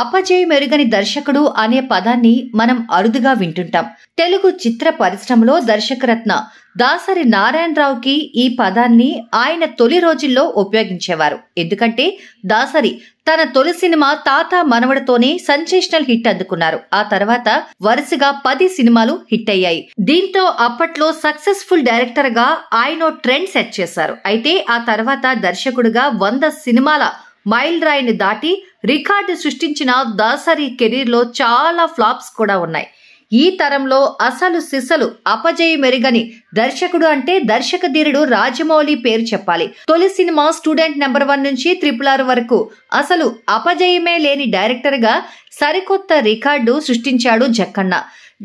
అపజయ మెరుగని దర్శకుడు అనే పదాన్ని మనం అరుదుగా వింటుంటాం తెలుగు చిత్ర పరిశ్రమలో దర్శకరత్న దాసరి నారాయణరావుకి ఈ పదాన్ని ఆయన తొలి రోజుల్లో ఉపయోగించేవారు ఎందుకంటే దాసరి తన తొలి సినిమా తాత మనవడతోనే సెన్సేషనల్ హిట్ అందుకున్నారు ఆ తర్వాత వరుసగా పది సినిమాలు హిట్ అయ్యాయి దీంతో అప్పట్లో సక్సెస్ఫుల్ డైరెక్టర్ గా ఆయన ట్రెండ్ సెట్ చేశారు అయితే ఆ తర్వాత దర్శకుడుగా వంద సినిమాల మైల్ రాయిని దాటి రికార్డు సృష్టించిన దాసరి కెరీర్లో చాలా ఫ్లాప్స్ కూడా ఉన్నాయి ఈ తరంలో అసలు సిసలు అపజయ మెరుగని దర్శకుడు అంటే దర్శక ధీరుడు రాజమౌళి పేరు చెప్పాలి తొలి సినిమా స్టూడెంట్ నెంబర్ వన్ నుంచి త్రిపుల్ ఆర్ వరకు అసలు అపజయమే లేని డైరెక్టర్గా సరికొత్త రికార్డు సృష్టించాడు జక్కన్న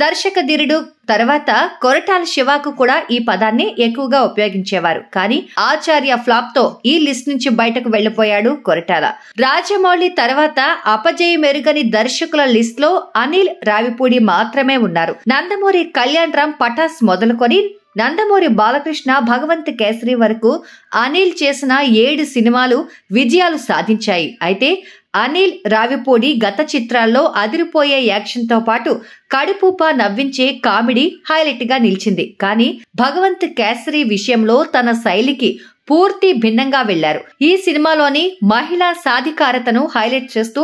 దర్శక ధీరుడు తర్వాత కొరటాల శివాకు కూడా ఈ పదాన్ని ఎక్కువగా ఉపయోగించేవారు కానీ ఆచార్య ఫ్లాప్ తో ఈ లిస్ట్ నుంచి బయటకు వెళ్లిపోయాడు కొరటాల రాజమౌళి తర్వాత అపజయ మెరుగని దర్శకుల లిస్ట్ లో అనిల్ రావిపూడి మాత్రమే ఉన్నారు నందమూరి కళ్యాణ్ రామ్ పటాస్ మొదలుకొని నందమూరి బాలకృష్ణ భగవంత్ కేసరి వరకు అనిల్ చేసిన ఏడు సినిమాలు విజయాలు సాధించాయి అయితే అనిల్ రావిపూడి గత చిత్రాల్లో అదిరిపోయే యాక్షన్తో పాటు కడుపూప నవ్వించే కామెడీ హైలైట్ గా నిలిచింది కానీ భగవంత్ కేసరి విషయంలో తన శైలికి పూర్తి భిన్నంగా వెళ్లారు ఈ సినిమాలోని మహిళా సాధికారతను హైలైట్ చేస్తూ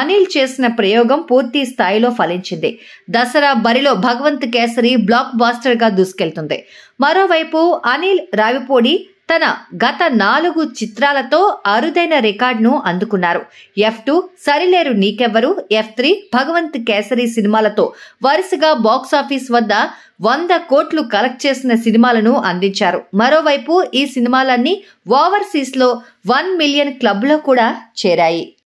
అనిల్ చేసిన ప్రయోగం పూర్తి స్థాయిలో ఫలించింది దసరా బరిలో భగవంత్ కేసరి బ్లాక్ బాస్టర్ గా దూసుకెళ్తుంది మరోవైపు అనిల్ రావిపూడి తన గత నాలుగు చిత్రాలతో అరుదైన రికార్డును అందుకున్నారు F two Sarileru Neekevvaru F three Bhagavanth Kesari సినిమాలతో వరుసగా బాక్సాఫీస్ వద్ద వంద కోట్లు కలెక్ట్ చేసిన సినిమాలను అందించారు మరోవైపు ఈ సినిమాలన్నీ ఓవర్సీస్లో వన్ మిలియన్ క్లబ్లో కూడా చేరాయి